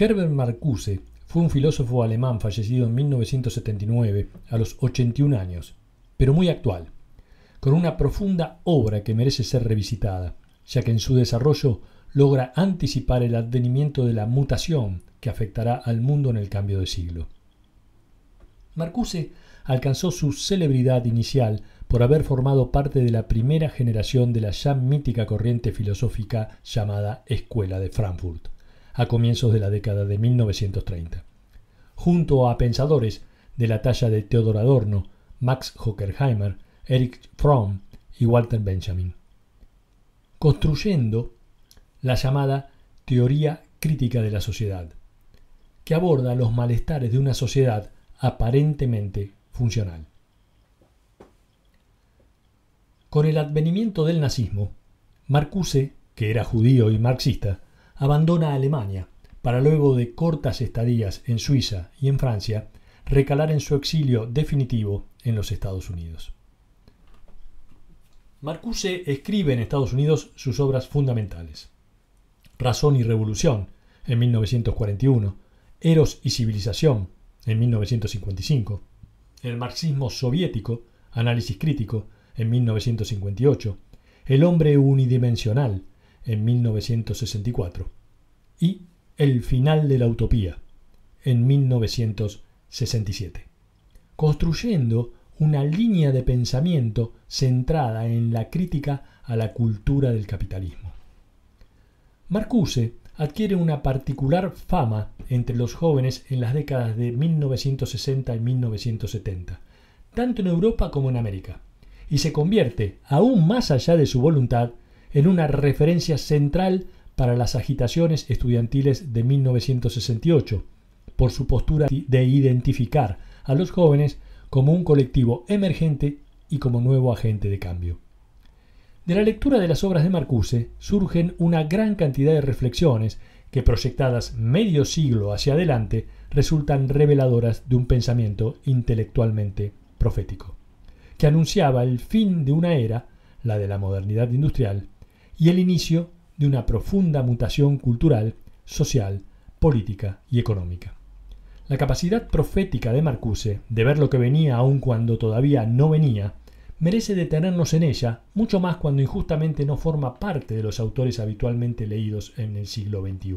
Herbert Marcuse fue un filósofo alemán fallecido en 1979 a los 81 años, pero muy actual, con una profunda obra que merece ser revisitada, ya que en su desarrollo logra anticipar el advenimiento de la mutación que afectará al mundo en el cambio de siglo. Marcuse alcanzó su celebridad inicial por haber formado parte de la primera generación de la ya mítica corriente filosófica llamada Escuela de Frankfurt a comienzos de la década de 1930. Junto a pensadores de la talla de Theodor Adorno, Max Hockerheimer, Eric Fromm y Walter Benjamin, construyendo la llamada teoría crítica de la sociedad, que aborda los malestares de una sociedad aparentemente funcional. Con el advenimiento del nazismo, Marcuse, que era judío y marxista, abandona Alemania para luego de cortas estadías en Suiza y en Francia recalar en su exilio definitivo en los Estados Unidos. Marcuse escribe en Estados Unidos sus obras fundamentales. Razón y Revolución, en 1941, Eros y Civilización, en 1955, El Marxismo Soviético, Análisis Crítico, en 1958, El Hombre Unidimensional, en 1964 y El final de la utopía en 1967, construyendo una línea de pensamiento centrada en la crítica a la cultura del capitalismo. Marcuse adquiere una particular fama entre los jóvenes en las décadas de 1960 y 1970, tanto en Europa como en América, y se convierte, aún más allá de su voluntad, en una referencia central para las agitaciones estudiantiles de 1968, por su postura de identificar a los jóvenes como un colectivo emergente y como nuevo agente de cambio. De la lectura de las obras de Marcuse surgen una gran cantidad de reflexiones que proyectadas medio siglo hacia adelante resultan reveladoras de un pensamiento intelectualmente profético, que anunciaba el fin de una era, la de la modernidad industrial, y el inicio de una profunda mutación cultural, social, política y económica. La capacidad profética de Marcuse, de ver lo que venía aun cuando todavía no venía, merece detenernos en ella, mucho más cuando injustamente no forma parte de los autores habitualmente leídos en el siglo XXI.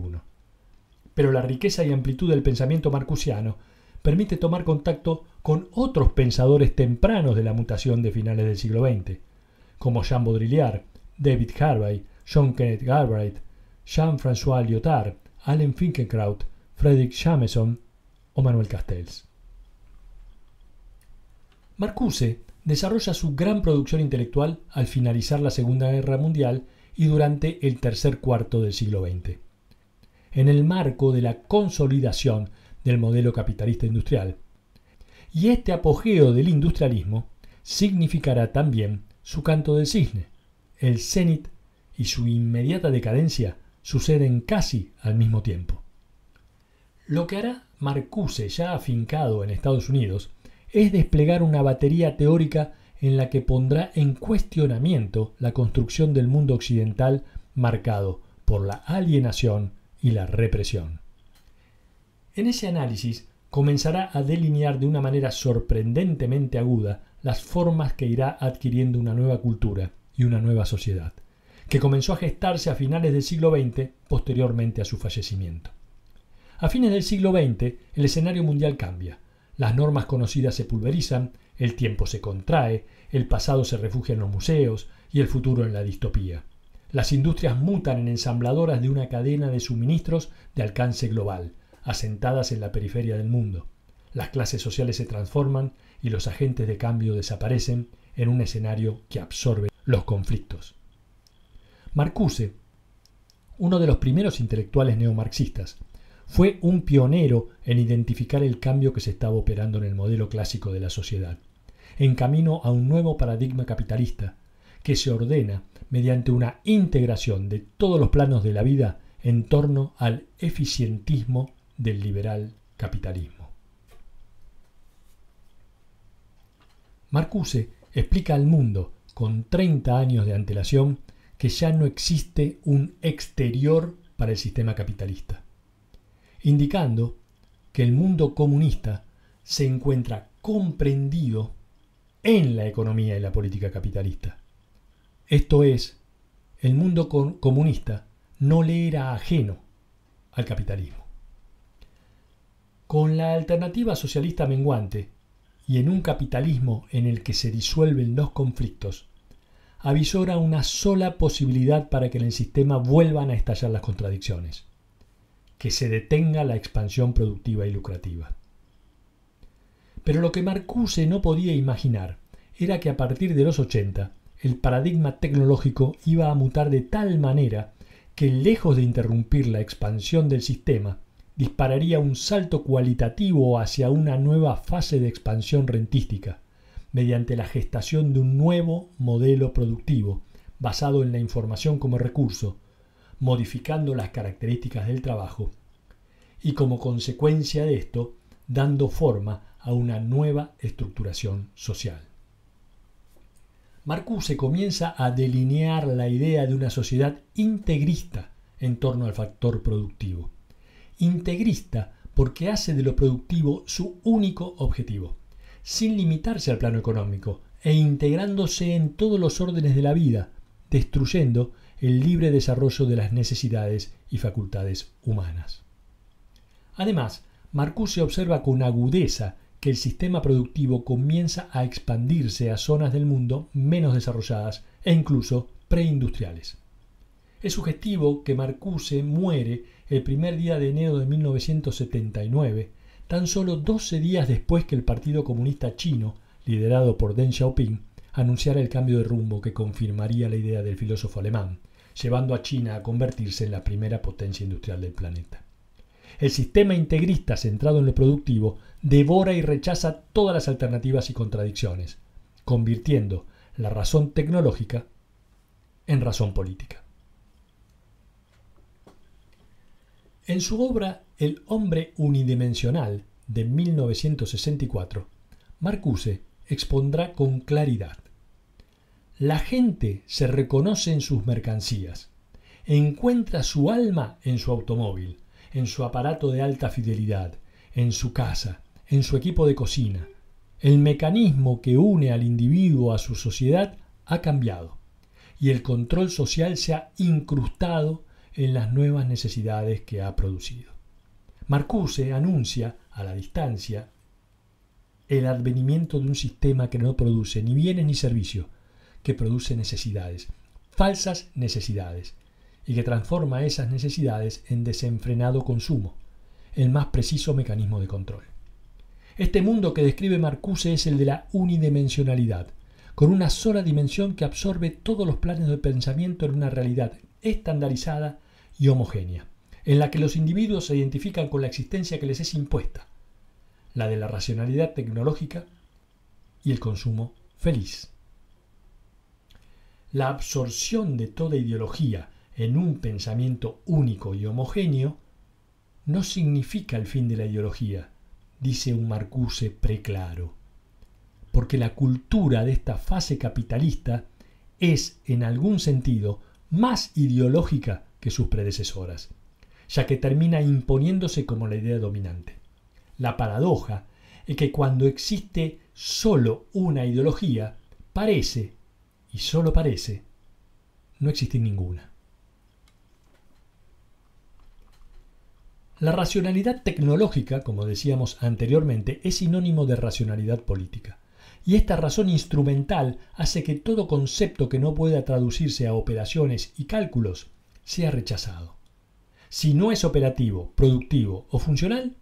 Pero la riqueza y amplitud del pensamiento marcusiano permite tomar contacto con otros pensadores tempranos de la mutación de finales del siglo XX, como Jean Baudrillard, David Harvey, John Kenneth Galbraith, Jean-François Lyotard, Allen Finkenkraut, Frederick Jameson o Manuel Castells. Marcuse desarrolla su gran producción intelectual al finalizar la Segunda Guerra Mundial y durante el tercer cuarto del siglo XX. En el marco de la consolidación del modelo capitalista industrial. Y este apogeo del industrialismo significará también su canto del cisne, el cenit y su inmediata decadencia suceden casi al mismo tiempo. Lo que hará Marcuse, ya afincado en Estados Unidos, es desplegar una batería teórica en la que pondrá en cuestionamiento la construcción del mundo occidental marcado por la alienación y la represión. En ese análisis comenzará a delinear de una manera sorprendentemente aguda las formas que irá adquiriendo una nueva cultura, y una nueva sociedad, que comenzó a gestarse a finales del siglo XX, posteriormente a su fallecimiento. A fines del siglo XX, el escenario mundial cambia, las normas conocidas se pulverizan, el tiempo se contrae, el pasado se refugia en los museos y el futuro en la distopía. Las industrias mutan en ensambladoras de una cadena de suministros de alcance global, asentadas en la periferia del mundo. Las clases sociales se transforman y los agentes de cambio desaparecen en un escenario que absorbe los conflictos. Marcuse, uno de los primeros intelectuales neomarxistas, fue un pionero en identificar el cambio que se estaba operando en el modelo clásico de la sociedad, en camino a un nuevo paradigma capitalista que se ordena mediante una integración de todos los planos de la vida en torno al eficientismo del liberal capitalismo. Marcuse explica al mundo con 30 años de antelación que ya no existe un exterior para el sistema capitalista, indicando que el mundo comunista se encuentra comprendido en la economía y la política capitalista. Esto es, el mundo comunista no le era ajeno al capitalismo. Con la alternativa socialista menguante, y en un capitalismo en el que se disuelven los conflictos, avisora una sola posibilidad para que en el sistema vuelvan a estallar las contradicciones, que se detenga la expansión productiva y lucrativa. Pero lo que Marcuse no podía imaginar era que a partir de los 80 el paradigma tecnológico iba a mutar de tal manera que lejos de interrumpir la expansión del sistema, dispararía un salto cualitativo hacia una nueva fase de expansión rentística, mediante la gestación de un nuevo modelo productivo, basado en la información como recurso, modificando las características del trabajo, y como consecuencia de esto, dando forma a una nueva estructuración social. Marcuse comienza a delinear la idea de una sociedad integrista en torno al factor productivo integrista porque hace de lo productivo su único objetivo, sin limitarse al plano económico e integrándose en todos los órdenes de la vida, destruyendo el libre desarrollo de las necesidades y facultades humanas. Además, Marcuse observa con agudeza que el sistema productivo comienza a expandirse a zonas del mundo menos desarrolladas e incluso preindustriales. Es sugestivo que Marcuse muere el primer día de enero de 1979, tan solo 12 días después que el Partido Comunista Chino, liderado por Deng Xiaoping, anunciara el cambio de rumbo que confirmaría la idea del filósofo alemán, llevando a China a convertirse en la primera potencia industrial del planeta. El sistema integrista centrado en lo productivo devora y rechaza todas las alternativas y contradicciones, convirtiendo la razón tecnológica en razón política. En su obra El hombre unidimensional de 1964, Marcuse expondrá con claridad. La gente se reconoce en sus mercancías, encuentra su alma en su automóvil, en su aparato de alta fidelidad, en su casa, en su equipo de cocina. El mecanismo que une al individuo a su sociedad ha cambiado y el control social se ha incrustado en las nuevas necesidades que ha producido. Marcuse anuncia, a la distancia, el advenimiento de un sistema que no produce ni bienes ni servicios, que produce necesidades, falsas necesidades, y que transforma esas necesidades en desenfrenado consumo, el más preciso mecanismo de control. Este mundo que describe Marcuse es el de la unidimensionalidad, con una sola dimensión que absorbe todos los planes de pensamiento en una realidad estandarizada y homogénea, en la que los individuos se identifican con la existencia que les es impuesta, la de la racionalidad tecnológica y el consumo feliz. La absorción de toda ideología en un pensamiento único y homogéneo no significa el fin de la ideología, dice un Marcuse preclaro, porque la cultura de esta fase capitalista es, en algún sentido, más ideológica que sus predecesoras, ya que termina imponiéndose como la idea dominante. La paradoja es que cuando existe solo una ideología, parece, y solo parece, no existir ninguna. La racionalidad tecnológica, como decíamos anteriormente, es sinónimo de racionalidad política y esta razón instrumental hace que todo concepto que no pueda traducirse a operaciones y cálculos sea rechazado. Si no es operativo, productivo o funcional,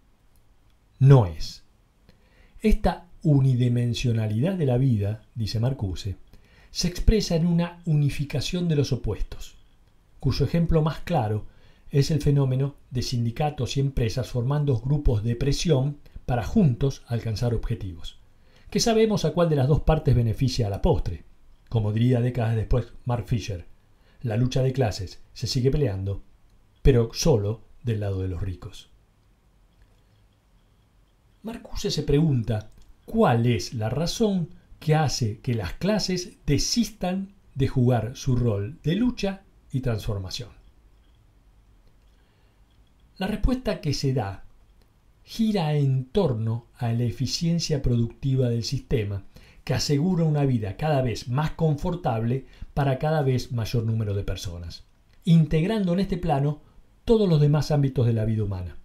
no es. Esta unidimensionalidad de la vida, dice Marcuse, se expresa en una unificación de los opuestos, cuyo ejemplo más claro es el fenómeno de sindicatos y empresas formando grupos de presión para juntos alcanzar objetivos que sabemos a cuál de las dos partes beneficia a la postre. Como diría décadas después Mark Fisher, la lucha de clases se sigue peleando, pero solo del lado de los ricos. Marcuse se pregunta cuál es la razón que hace que las clases desistan de jugar su rol de lucha y transformación. La respuesta que se da gira en torno a la eficiencia productiva del sistema, que asegura una vida cada vez más confortable para cada vez mayor número de personas, integrando en este plano todos los demás ámbitos de la vida humana.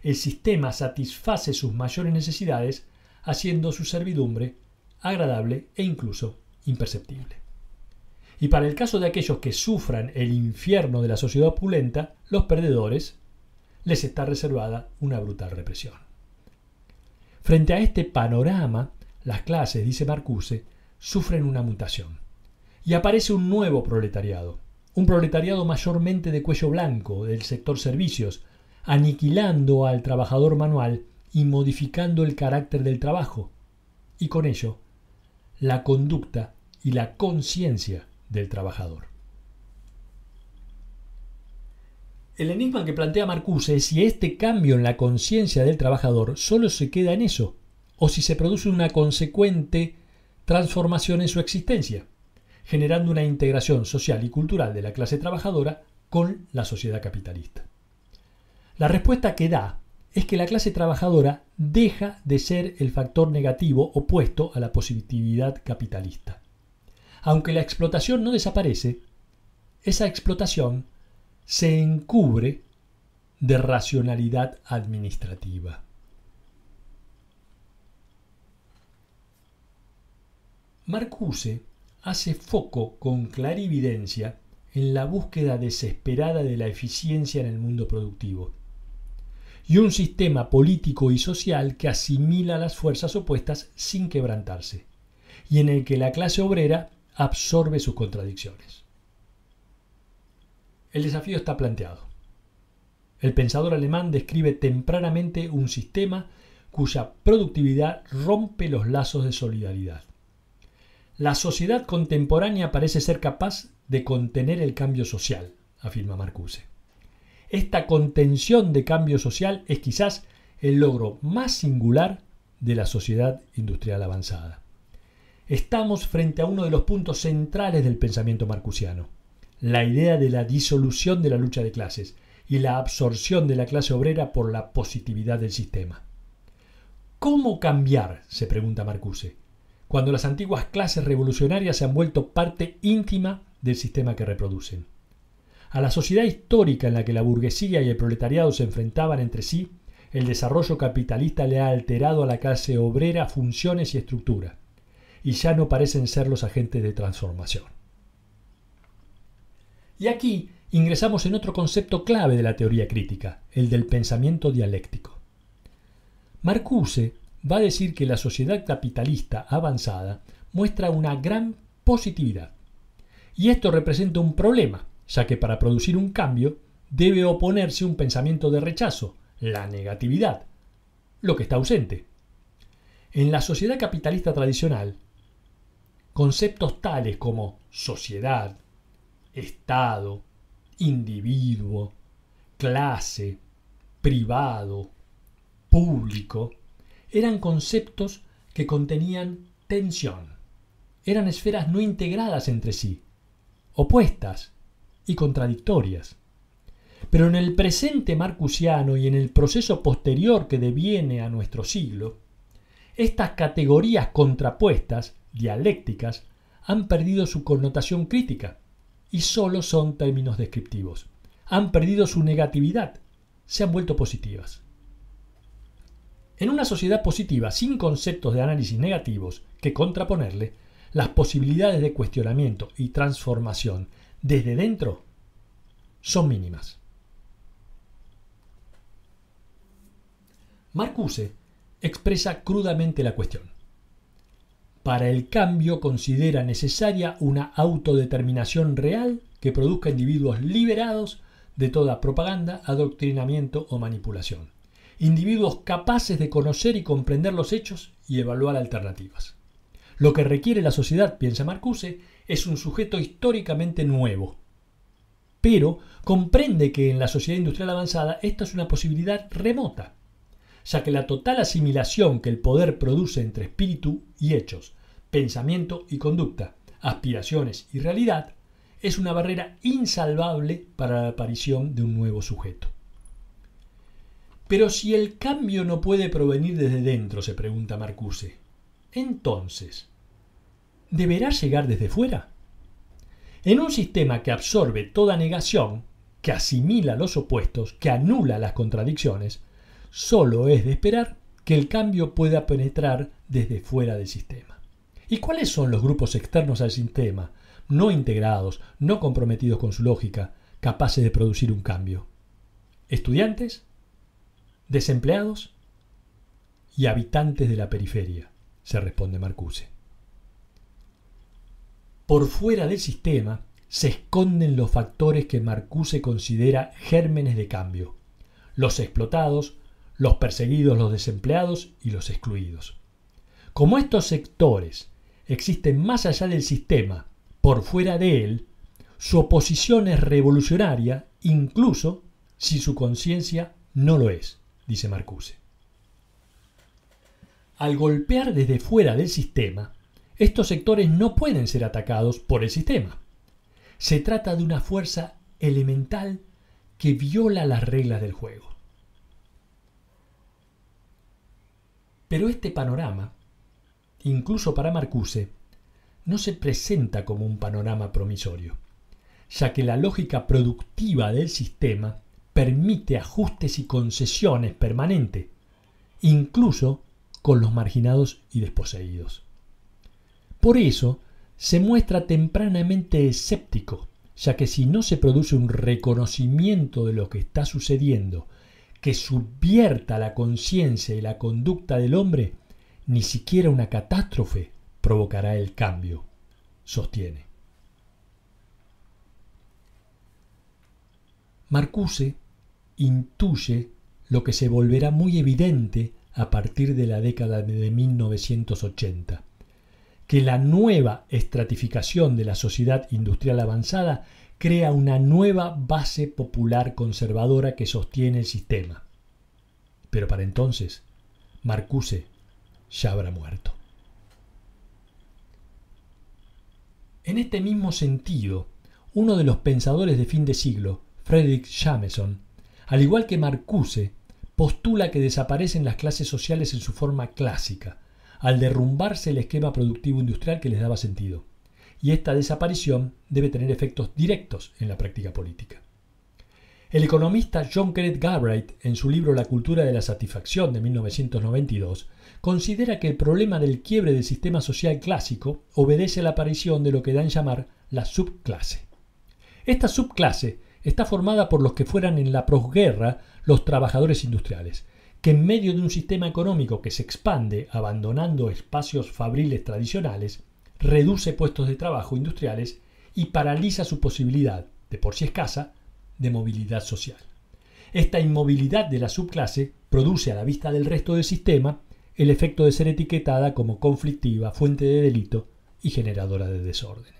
El sistema satisface sus mayores necesidades, haciendo su servidumbre agradable e incluso imperceptible. Y para el caso de aquellos que sufran el infierno de la sociedad opulenta, los perdedores les está reservada una brutal represión. Frente a este panorama, las clases, dice Marcuse, sufren una mutación. Y aparece un nuevo proletariado, un proletariado mayormente de cuello blanco del sector servicios, aniquilando al trabajador manual y modificando el carácter del trabajo, y con ello la conducta y la conciencia del trabajador. El enigma que plantea Marcuse es si este cambio en la conciencia del trabajador solo se queda en eso, o si se produce una consecuente transformación en su existencia, generando una integración social y cultural de la clase trabajadora con la sociedad capitalista. La respuesta que da es que la clase trabajadora deja de ser el factor negativo opuesto a la positividad capitalista. Aunque la explotación no desaparece, esa explotación se encubre de racionalidad administrativa. Marcuse hace foco con clarividencia en la búsqueda desesperada de la eficiencia en el mundo productivo y un sistema político y social que asimila las fuerzas opuestas sin quebrantarse, y en el que la clase obrera absorbe sus contradicciones. El desafío está planteado. El pensador alemán describe tempranamente un sistema cuya productividad rompe los lazos de solidaridad. La sociedad contemporánea parece ser capaz de contener el cambio social, afirma Marcuse. Esta contención de cambio social es quizás el logro más singular de la sociedad industrial avanzada. Estamos frente a uno de los puntos centrales del pensamiento marcusiano la idea de la disolución de la lucha de clases y la absorción de la clase obrera por la positividad del sistema. ¿Cómo cambiar? se pregunta Marcuse, cuando las antiguas clases revolucionarias se han vuelto parte íntima del sistema que reproducen. A la sociedad histórica en la que la burguesía y el proletariado se enfrentaban entre sí, el desarrollo capitalista le ha alterado a la clase obrera funciones y estructura, y ya no parecen ser los agentes de transformación. Y aquí ingresamos en otro concepto clave de la teoría crítica, el del pensamiento dialéctico. Marcuse va a decir que la sociedad capitalista avanzada muestra una gran positividad. Y esto representa un problema, ya que para producir un cambio debe oponerse un pensamiento de rechazo, la negatividad, lo que está ausente. En la sociedad capitalista tradicional, conceptos tales como sociedad, Estado, individuo, clase, privado, público, eran conceptos que contenían tensión. Eran esferas no integradas entre sí, opuestas y contradictorias. Pero en el presente marcusiano y en el proceso posterior que deviene a nuestro siglo, estas categorías contrapuestas, dialécticas, han perdido su connotación crítica y solo son términos descriptivos. Han perdido su negatividad, se han vuelto positivas. En una sociedad positiva, sin conceptos de análisis negativos que contraponerle, las posibilidades de cuestionamiento y transformación desde dentro son mínimas. Marcuse expresa crudamente la cuestión. Para el cambio considera necesaria una autodeterminación real que produzca individuos liberados de toda propaganda, adoctrinamiento o manipulación. Individuos capaces de conocer y comprender los hechos y evaluar alternativas. Lo que requiere la sociedad, piensa Marcuse, es un sujeto históricamente nuevo. Pero comprende que en la sociedad industrial avanzada esta es una posibilidad remota ya que la total asimilación que el poder produce entre espíritu y hechos, pensamiento y conducta, aspiraciones y realidad, es una barrera insalvable para la aparición de un nuevo sujeto. Pero si el cambio no puede provenir desde dentro, se pregunta Marcuse, entonces, ¿deberá llegar desde fuera? En un sistema que absorbe toda negación, que asimila los opuestos, que anula las contradicciones, Solo es de esperar que el cambio pueda penetrar desde fuera del sistema. ¿Y cuáles son los grupos externos al sistema, no integrados, no comprometidos con su lógica, capaces de producir un cambio? Estudiantes, desempleados y habitantes de la periferia, se responde Marcuse. Por fuera del sistema se esconden los factores que Marcuse considera gérmenes de cambio, los explotados, los perseguidos, los desempleados y los excluidos. Como estos sectores existen más allá del sistema, por fuera de él, su oposición es revolucionaria incluso si su conciencia no lo es, dice Marcuse. Al golpear desde fuera del sistema, estos sectores no pueden ser atacados por el sistema. Se trata de una fuerza elemental que viola las reglas del juego. Pero este panorama, incluso para Marcuse, no se presenta como un panorama promisorio, ya que la lógica productiva del sistema permite ajustes y concesiones permanentes, incluso con los marginados y desposeídos. Por eso, se muestra tempranamente escéptico, ya que si no se produce un reconocimiento de lo que está sucediendo que subvierta la conciencia y la conducta del hombre, ni siquiera una catástrofe provocará el cambio, sostiene. Marcuse intuye lo que se volverá muy evidente a partir de la década de 1980, que la nueva estratificación de la sociedad industrial avanzada crea una nueva base popular conservadora que sostiene el sistema. Pero para entonces, Marcuse ya habrá muerto. En este mismo sentido, uno de los pensadores de fin de siglo, Frederick Jameson, al igual que Marcuse, postula que desaparecen las clases sociales en su forma clásica, al derrumbarse el esquema productivo industrial que les daba sentido y esta desaparición debe tener efectos directos en la práctica política. El economista John Kenneth Galbraith, en su libro La cultura de la satisfacción de 1992, considera que el problema del quiebre del sistema social clásico obedece a la aparición de lo que dan llamar la subclase. Esta subclase está formada por los que fueran en la posguerra los trabajadores industriales, que en medio de un sistema económico que se expande abandonando espacios fabriles tradicionales, reduce puestos de trabajo industriales y paraliza su posibilidad, de por sí escasa, de movilidad social. Esta inmovilidad de la subclase produce a la vista del resto del sistema el efecto de ser etiquetada como conflictiva, fuente de delito y generadora de desorden.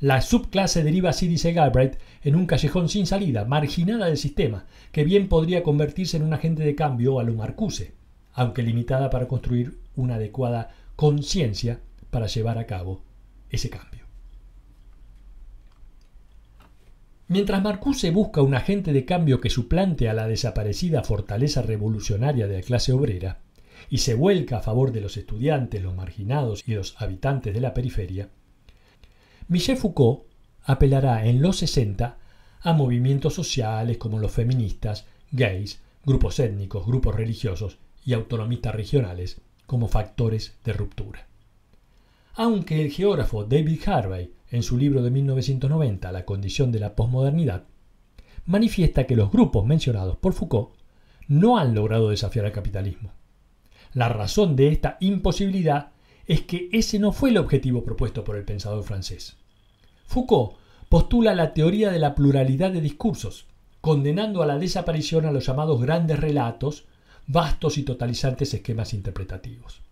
La subclase deriva, así dice Galbraith, en un callejón sin salida, marginada del sistema, que bien podría convertirse en un agente de cambio a lo Marcuse, aunque limitada para construir una adecuada conciencia para llevar a cabo ese cambio. Mientras Marcuse busca un agente de cambio que suplante a la desaparecida fortaleza revolucionaria de la clase obrera y se vuelca a favor de los estudiantes, los marginados y los habitantes de la periferia, Michel Foucault apelará en los 60 a movimientos sociales como los feministas, gays, grupos étnicos, grupos religiosos y autonomistas regionales como factores de ruptura aunque el geógrafo David Harvey, en su libro de 1990 La condición de la posmodernidad, manifiesta que los grupos mencionados por Foucault no han logrado desafiar al capitalismo. La razón de esta imposibilidad es que ese no fue el objetivo propuesto por el pensador francés. Foucault postula la teoría de la pluralidad de discursos, condenando a la desaparición a los llamados grandes relatos, vastos y totalizantes esquemas interpretativos.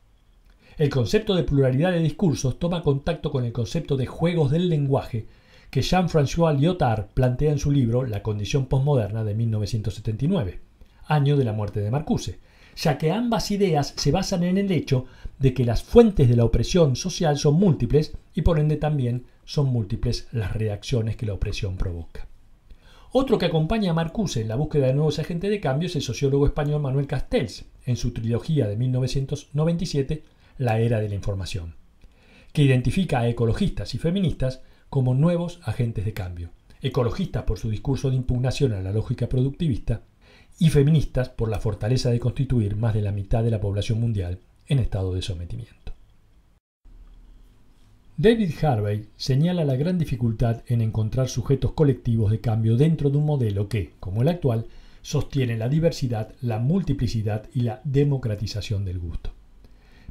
El concepto de pluralidad de discursos toma contacto con el concepto de juegos del lenguaje que Jean-François Lyotard plantea en su libro La condición postmoderna de 1979, año de la muerte de Marcuse, ya que ambas ideas se basan en el hecho de que las fuentes de la opresión social son múltiples y por ende también son múltiples las reacciones que la opresión provoca. Otro que acompaña a Marcuse en la búsqueda de nuevos agentes de cambio es el sociólogo español Manuel Castells, en su trilogía de 1997, la era de la información, que identifica a ecologistas y feministas como nuevos agentes de cambio, ecologistas por su discurso de impugnación a la lógica productivista y feministas por la fortaleza de constituir más de la mitad de la población mundial en estado de sometimiento. David Harvey señala la gran dificultad en encontrar sujetos colectivos de cambio dentro de un modelo que, como el actual, sostiene la diversidad, la multiplicidad y la democratización del gusto.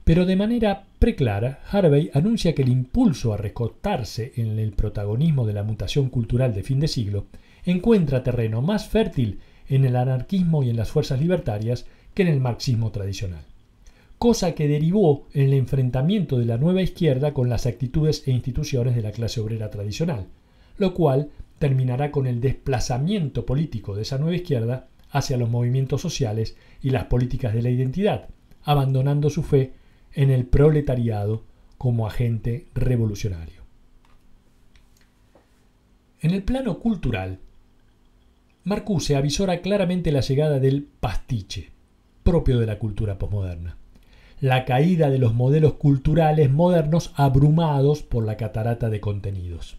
Pero de manera preclara, Harvey anuncia que el impulso a recortarse en el protagonismo de la mutación cultural de fin de siglo encuentra terreno más fértil en el anarquismo y en las fuerzas libertarias que en el marxismo tradicional, cosa que derivó en el enfrentamiento de la nueva izquierda con las actitudes e instituciones de la clase obrera tradicional, lo cual terminará con el desplazamiento político de esa nueva izquierda hacia los movimientos sociales y las políticas de la identidad, abandonando su fe en el proletariado como agente revolucionario. En el plano cultural, Marcuse avisora claramente la llegada del pastiche, propio de la cultura posmoderna, la caída de los modelos culturales modernos abrumados por la catarata de contenidos.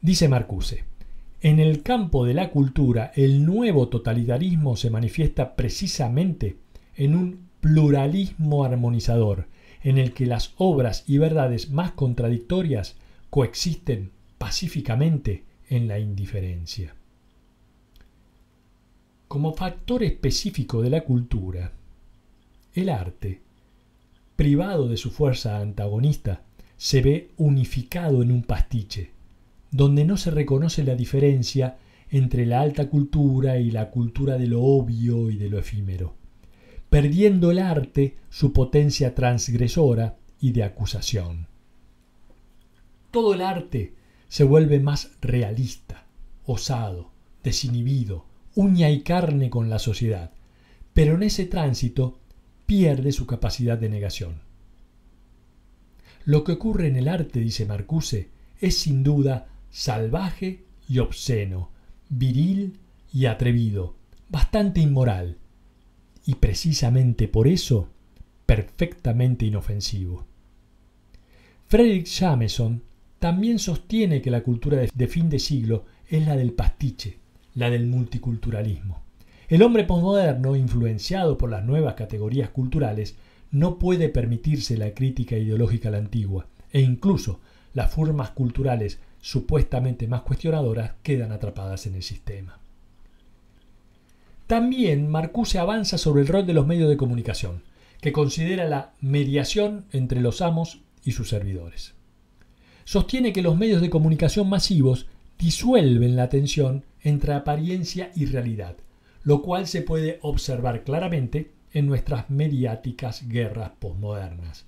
Dice Marcuse, en el campo de la cultura el nuevo totalitarismo se manifiesta precisamente en un pluralismo armonizador, en el que las obras y verdades más contradictorias coexisten pacíficamente en la indiferencia. Como factor específico de la cultura, el arte, privado de su fuerza antagonista, se ve unificado en un pastiche, donde no se reconoce la diferencia entre la alta cultura y la cultura de lo obvio y de lo efímero perdiendo el arte su potencia transgresora y de acusación. Todo el arte se vuelve más realista, osado, desinhibido, uña y carne con la sociedad, pero en ese tránsito pierde su capacidad de negación. Lo que ocurre en el arte, dice Marcuse, es sin duda salvaje y obsceno, viril y atrevido, bastante inmoral, y precisamente por eso perfectamente inofensivo. Frederick Jameson también sostiene que la cultura de fin de siglo es la del pastiche, la del multiculturalismo. El hombre posmoderno, influenciado por las nuevas categorías culturales, no puede permitirse la crítica ideológica a la antigua, e incluso las formas culturales supuestamente más cuestionadoras quedan atrapadas en el sistema. También Marcuse avanza sobre el rol de los medios de comunicación, que considera la mediación entre los amos y sus servidores. Sostiene que los medios de comunicación masivos disuelven la tensión entre apariencia y realidad, lo cual se puede observar claramente en nuestras mediáticas guerras posmodernas.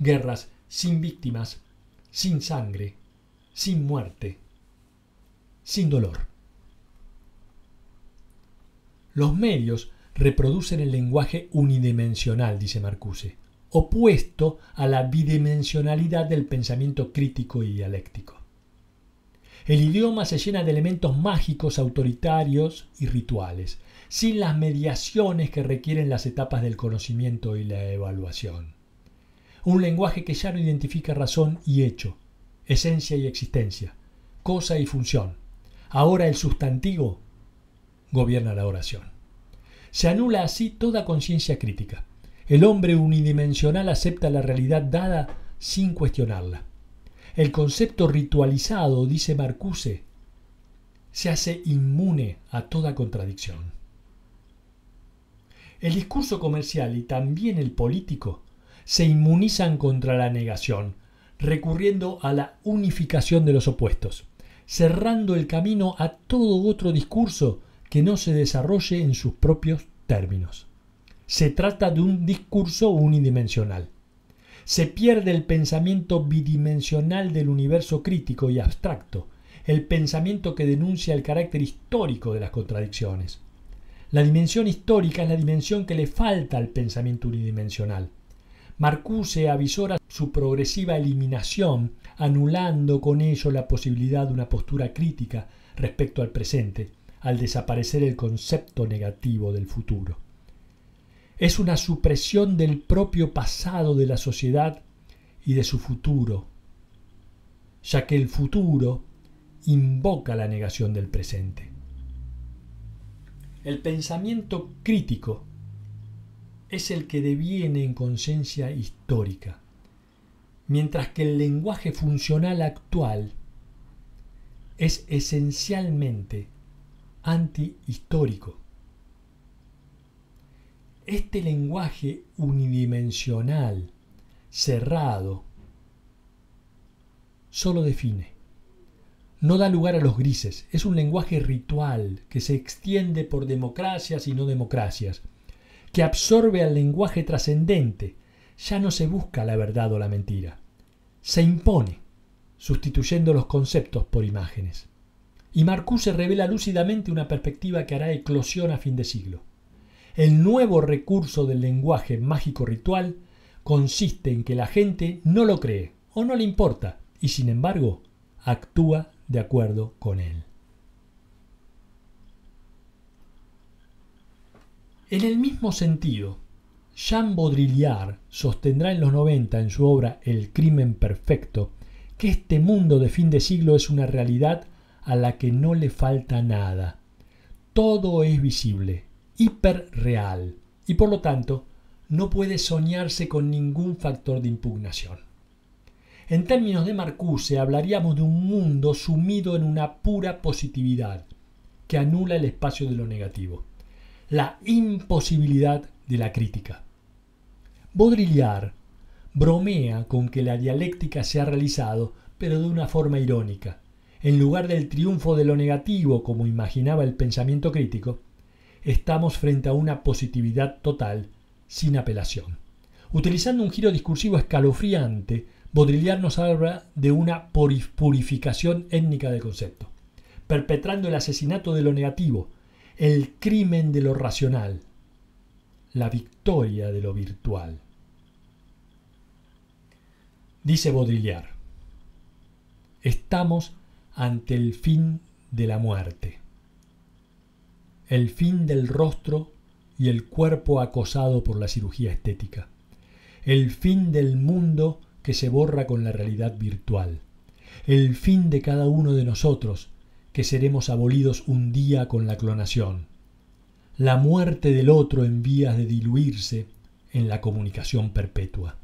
Guerras sin víctimas, sin sangre, sin muerte, sin dolor. Los medios reproducen el lenguaje unidimensional, dice Marcuse, opuesto a la bidimensionalidad del pensamiento crítico y dialéctico. El idioma se llena de elementos mágicos, autoritarios y rituales, sin las mediaciones que requieren las etapas del conocimiento y la evaluación. Un lenguaje que ya no identifica razón y hecho, esencia y existencia, cosa y función. Ahora el sustantivo gobierna la oración. Se anula así toda conciencia crítica. El hombre unidimensional acepta la realidad dada sin cuestionarla. El concepto ritualizado, dice Marcuse, se hace inmune a toda contradicción. El discurso comercial y también el político se inmunizan contra la negación, recurriendo a la unificación de los opuestos, cerrando el camino a todo otro discurso que no se desarrolle en sus propios términos. Se trata de un discurso unidimensional. Se pierde el pensamiento bidimensional del universo crítico y abstracto, el pensamiento que denuncia el carácter histórico de las contradicciones. La dimensión histórica es la dimensión que le falta al pensamiento unidimensional. Marcuse avisora su progresiva eliminación, anulando con ello la posibilidad de una postura crítica respecto al presente, al desaparecer el concepto negativo del futuro. Es una supresión del propio pasado de la sociedad y de su futuro, ya que el futuro invoca la negación del presente. El pensamiento crítico es el que deviene en conciencia histórica, mientras que el lenguaje funcional actual es esencialmente antihistórico. Este lenguaje unidimensional, cerrado, solo define. No da lugar a los grises. Es un lenguaje ritual que se extiende por democracias y no democracias, que absorbe al lenguaje trascendente. Ya no se busca la verdad o la mentira. Se impone, sustituyendo los conceptos por imágenes y Marcuse revela lúcidamente una perspectiva que hará eclosión a fin de siglo. El nuevo recurso del lenguaje mágico ritual consiste en que la gente no lo cree o no le importa y sin embargo actúa de acuerdo con él. En el mismo sentido, Jean Baudrillard sostendrá en los 90 en su obra El crimen perfecto que este mundo de fin de siglo es una realidad a la que no le falta nada. Todo es visible, hiperreal, y por lo tanto no puede soñarse con ningún factor de impugnación. En términos de Marcuse, hablaríamos de un mundo sumido en una pura positividad, que anula el espacio de lo negativo, la imposibilidad de la crítica. Baudrillard bromea con que la dialéctica se ha realizado, pero de una forma irónica, en lugar del triunfo de lo negativo como imaginaba el pensamiento crítico, estamos frente a una positividad total, sin apelación. Utilizando un giro discursivo escalofriante, Baudrillard nos habla de una purificación étnica del concepto, perpetrando el asesinato de lo negativo, el crimen de lo racional, la victoria de lo virtual. Dice Baudrillard, estamos ante el fin de la muerte. El fin del rostro y el cuerpo acosado por la cirugía estética. El fin del mundo que se borra con la realidad virtual. El fin de cada uno de nosotros que seremos abolidos un día con la clonación. La muerte del otro en vías de diluirse en la comunicación perpetua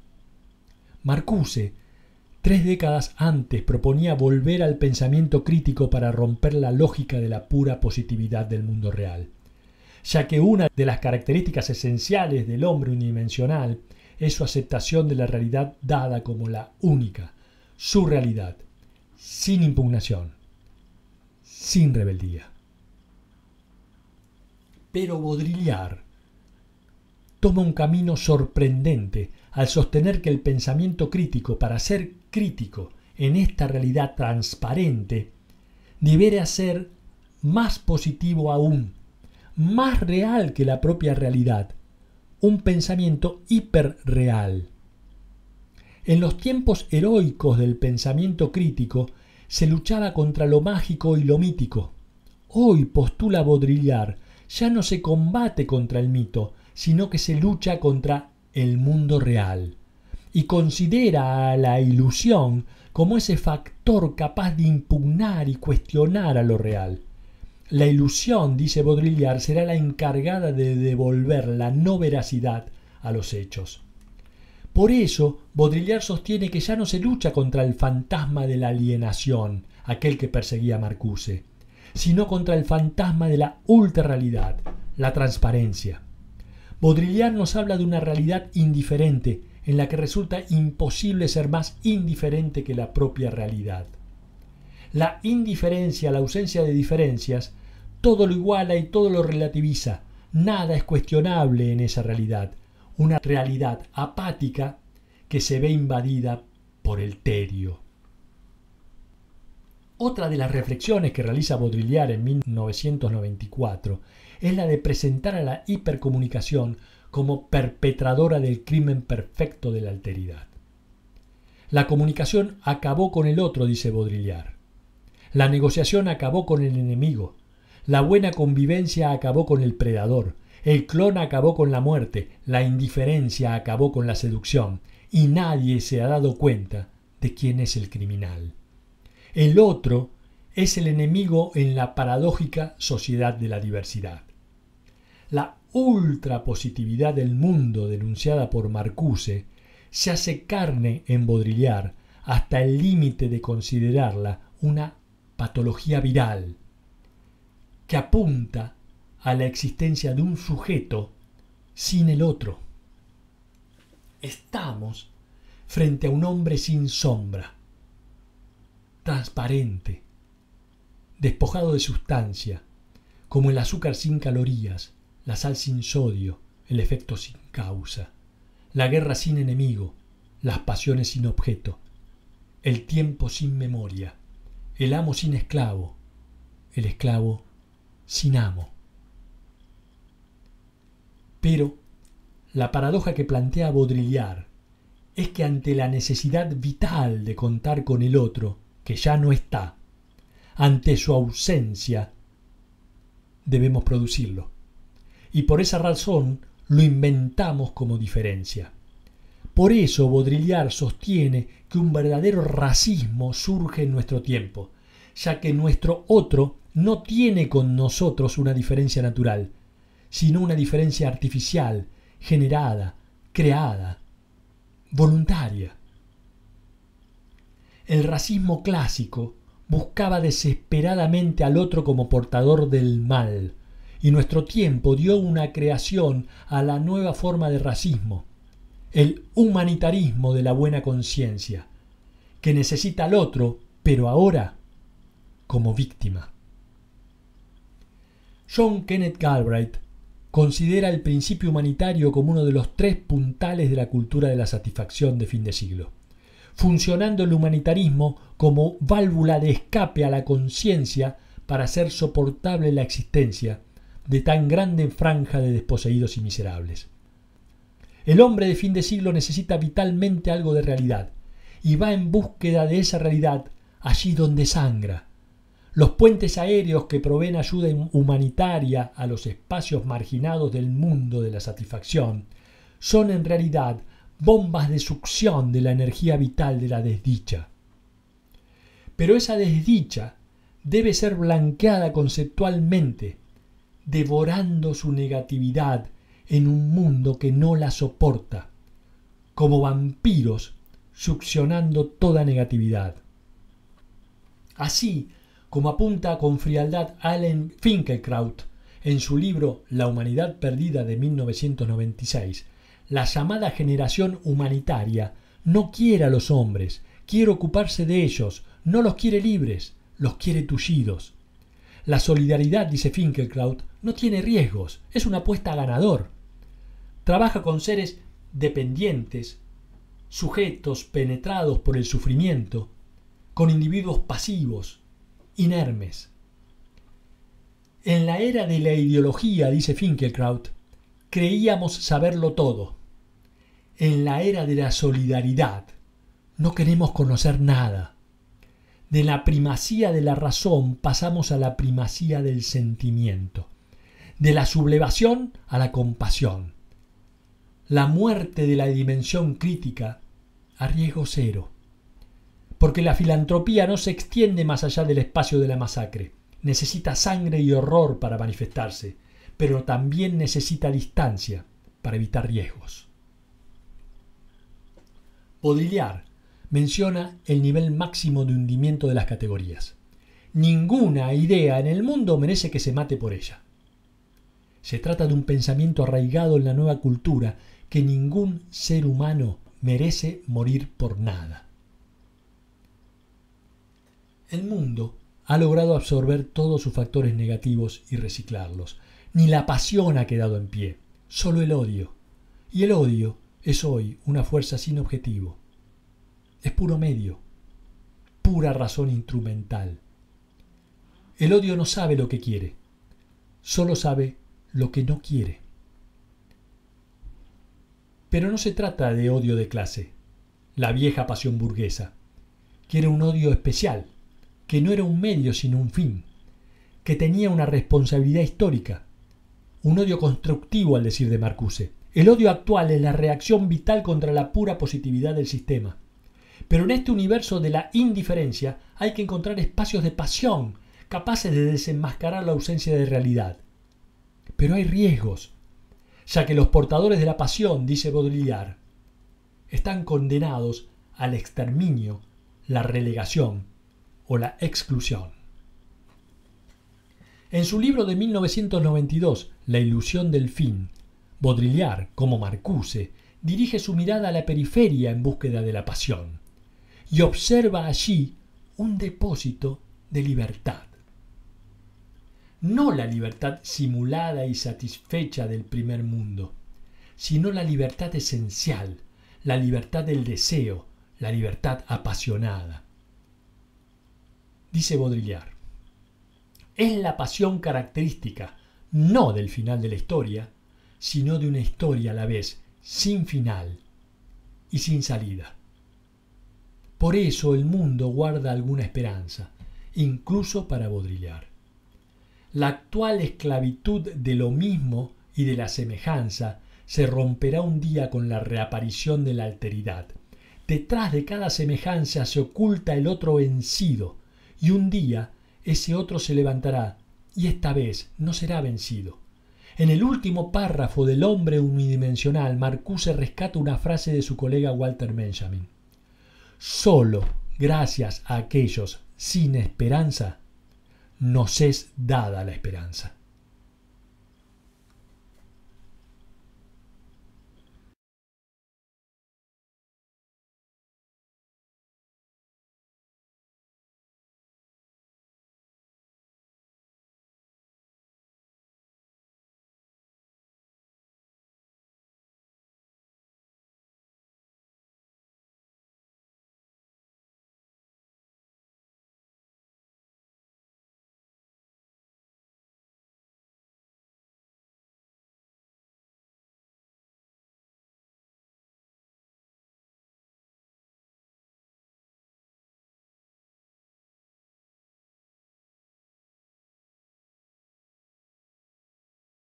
tres décadas antes proponía volver al pensamiento crítico para romper la lógica de la pura positividad del mundo real, ya que una de las características esenciales del hombre unidimensional es su aceptación de la realidad dada como la única, su realidad, sin impugnación, sin rebeldía. Pero Baudrillard toma un camino sorprendente al sostener que el pensamiento crítico, para ser crítico en esta realidad transparente, debería ser más positivo aún, más real que la propia realidad, un pensamiento hiperreal. En los tiempos heroicos del pensamiento crítico se luchaba contra lo mágico y lo mítico. Hoy postula Baudrillard, ya no se combate contra el mito, sino que se lucha contra el mundo real y considera a la ilusión como ese factor capaz de impugnar y cuestionar a lo real. La ilusión, dice Baudrillard, será la encargada de devolver la no veracidad a los hechos. Por eso, Baudrillard sostiene que ya no se lucha contra el fantasma de la alienación, aquel que perseguía Marcuse, sino contra el fantasma de la realidad, la transparencia. Baudrillard nos habla de una realidad indiferente, en la que resulta imposible ser más indiferente que la propia realidad. La indiferencia, la ausencia de diferencias, todo lo iguala y todo lo relativiza. Nada es cuestionable en esa realidad, una realidad apática que se ve invadida por el terio. Otra de las reflexiones que realiza Baudrillard en 1994 es la de presentar a la hipercomunicación como perpetradora del crimen perfecto de la alteridad. La comunicación acabó con el otro, dice Baudrillard. La negociación acabó con el enemigo. La buena convivencia acabó con el predador. El clon acabó con la muerte. La indiferencia acabó con la seducción. Y nadie se ha dado cuenta de quién es el criminal. El otro es el enemigo en la paradójica sociedad de la diversidad la ultrapositividad del mundo denunciada por Marcuse se hace carne en bodrillar hasta el límite de considerarla una patología viral que apunta a la existencia de un sujeto sin el otro. Estamos frente a un hombre sin sombra, transparente, despojado de sustancia, como el azúcar sin calorías, la sal sin sodio, el efecto sin causa, la guerra sin enemigo, las pasiones sin objeto, el tiempo sin memoria, el amo sin esclavo, el esclavo sin amo. Pero la paradoja que plantea Baudrillard es que ante la necesidad vital de contar con el otro, que ya no está, ante su ausencia, debemos producirlo y por esa razón lo inventamos como diferencia. Por eso Baudrillard sostiene que un verdadero racismo surge en nuestro tiempo, ya que nuestro otro no tiene con nosotros una diferencia natural, sino una diferencia artificial, generada, creada, voluntaria. El racismo clásico buscaba desesperadamente al otro como portador del mal, y nuestro tiempo dio una creación a la nueva forma de racismo, el humanitarismo de la buena conciencia, que necesita al otro, pero ahora como víctima. John Kenneth Galbraith considera el principio humanitario como uno de los tres puntales de la cultura de la satisfacción de fin de siglo, funcionando el humanitarismo como válvula de escape a la conciencia para hacer soportable la existencia de tan grande franja de desposeídos y miserables. El hombre de fin de siglo necesita vitalmente algo de realidad, y va en búsqueda de esa realidad allí donde sangra. Los puentes aéreos que proveen ayuda humanitaria a los espacios marginados del mundo de la satisfacción son en realidad bombas de succión de la energía vital de la desdicha. Pero esa desdicha debe ser blanqueada conceptualmente devorando su negatividad en un mundo que no la soporta, como vampiros succionando toda negatividad. Así como apunta con frialdad Allen Finkelkraut en su libro La humanidad perdida de 1996, la llamada generación humanitaria no quiere a los hombres, quiere ocuparse de ellos, no los quiere libres, los quiere tullidos. La solidaridad, dice Finkelkraut, no tiene riesgos, es una apuesta a ganador. Trabaja con seres dependientes, sujetos penetrados por el sufrimiento, con individuos pasivos, inermes. En la era de la ideología, dice Finkelkraut, creíamos saberlo todo. En la era de la solidaridad, no queremos conocer nada. De la primacía de la razón pasamos a la primacía del sentimiento de la sublevación a la compasión. La muerte de la dimensión crítica a riesgo cero. Porque la filantropía no se extiende más allá del espacio de la masacre. Necesita sangre y horror para manifestarse, pero también necesita distancia para evitar riesgos. Podillar menciona el nivel máximo de hundimiento de las categorías. Ninguna idea en el mundo merece que se mate por ella. Se trata de un pensamiento arraigado en la nueva cultura que ningún ser humano merece morir por nada. El mundo ha logrado absorber todos sus factores negativos y reciclarlos. Ni la pasión ha quedado en pie, solo el odio. Y el odio es hoy una fuerza sin objetivo. Es puro medio, pura razón instrumental. El odio no sabe lo que quiere, solo sabe lo que no quiere. Pero no se trata de odio de clase, la vieja pasión burguesa, que era un odio especial, que no era un medio sino un fin, que tenía una responsabilidad histórica, un odio constructivo al decir de Marcuse. El odio actual es la reacción vital contra la pura positividad del sistema. Pero en este universo de la indiferencia hay que encontrar espacios de pasión capaces de desenmascarar la ausencia de realidad pero hay riesgos, ya que los portadores de la pasión, dice Baudrillard, están condenados al exterminio, la relegación o la exclusión. En su libro de 1992, La ilusión del fin, Baudrillard, como Marcuse, dirige su mirada a la periferia en búsqueda de la pasión y observa allí un depósito de libertad no la libertad simulada y satisfecha del primer mundo, sino la libertad esencial, la libertad del deseo, la libertad apasionada. Dice Baudrillard, es la pasión característica, no del final de la historia, sino de una historia a la vez sin final y sin salida. Por eso el mundo guarda alguna esperanza, incluso para Baudrillard la actual esclavitud de lo mismo y de la semejanza se romperá un día con la reaparición de la alteridad. Detrás de cada semejanza se oculta el otro vencido, y un día ese otro se levantará, y esta vez no será vencido. En el último párrafo del hombre unidimensional, Marcuse rescata una frase de su colega Walter Benjamin. Solo gracias a aquellos sin esperanza nos es dada la esperanza.